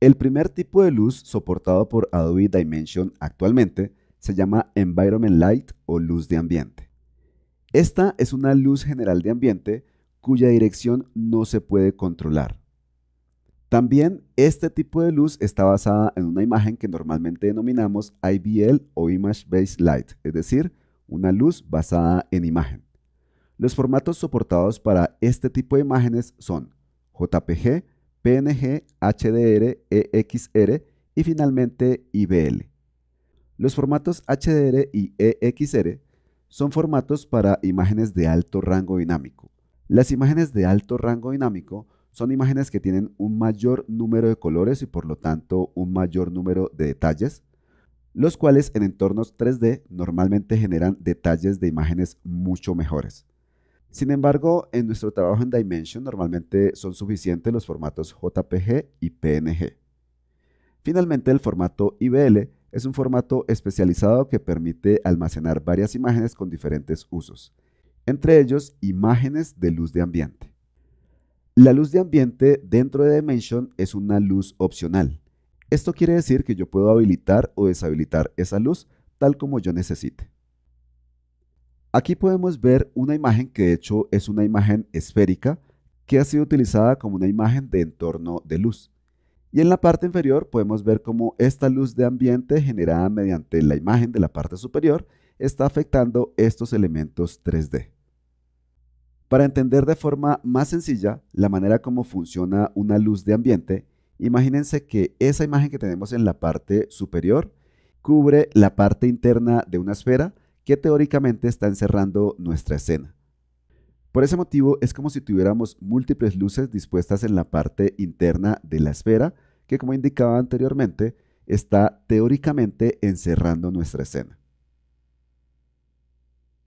El primer tipo de luz soportado por Adobe Dimension actualmente se llama Environment Light o luz de ambiente. Esta es una luz general de ambiente cuya dirección no se puede controlar. También este tipo de luz está basada en una imagen que normalmente denominamos IBL o Image Based Light, es decir, una luz basada en imagen. Los formatos soportados para este tipo de imágenes son JPG, PNG, HDR, EXR y finalmente IBL. Los formatos HDR y EXR son formatos para imágenes de alto rango dinámico. Las imágenes de alto rango dinámico son imágenes que tienen un mayor número de colores y por lo tanto un mayor número de detalles, los cuales en entornos 3D normalmente generan detalles de imágenes mucho mejores. Sin embargo, en nuestro trabajo en Dimension normalmente son suficientes los formatos JPG y PNG. Finalmente, el formato IBL es un formato especializado que permite almacenar varias imágenes con diferentes usos, entre ellos imágenes de luz de ambiente. La luz de ambiente dentro de Dimension es una luz opcional. Esto quiere decir que yo puedo habilitar o deshabilitar esa luz tal como yo necesite. Aquí podemos ver una imagen que de hecho es una imagen esférica que ha sido utilizada como una imagen de entorno de luz. Y en la parte inferior podemos ver cómo esta luz de ambiente generada mediante la imagen de la parte superior está afectando estos elementos 3D. Para entender de forma más sencilla la manera como funciona una luz de ambiente, imagínense que esa imagen que tenemos en la parte superior cubre la parte interna de una esfera que teóricamente está encerrando nuestra escena. Por ese motivo es como si tuviéramos múltiples luces dispuestas en la parte interna de la esfera que como indicaba anteriormente está teóricamente encerrando nuestra escena.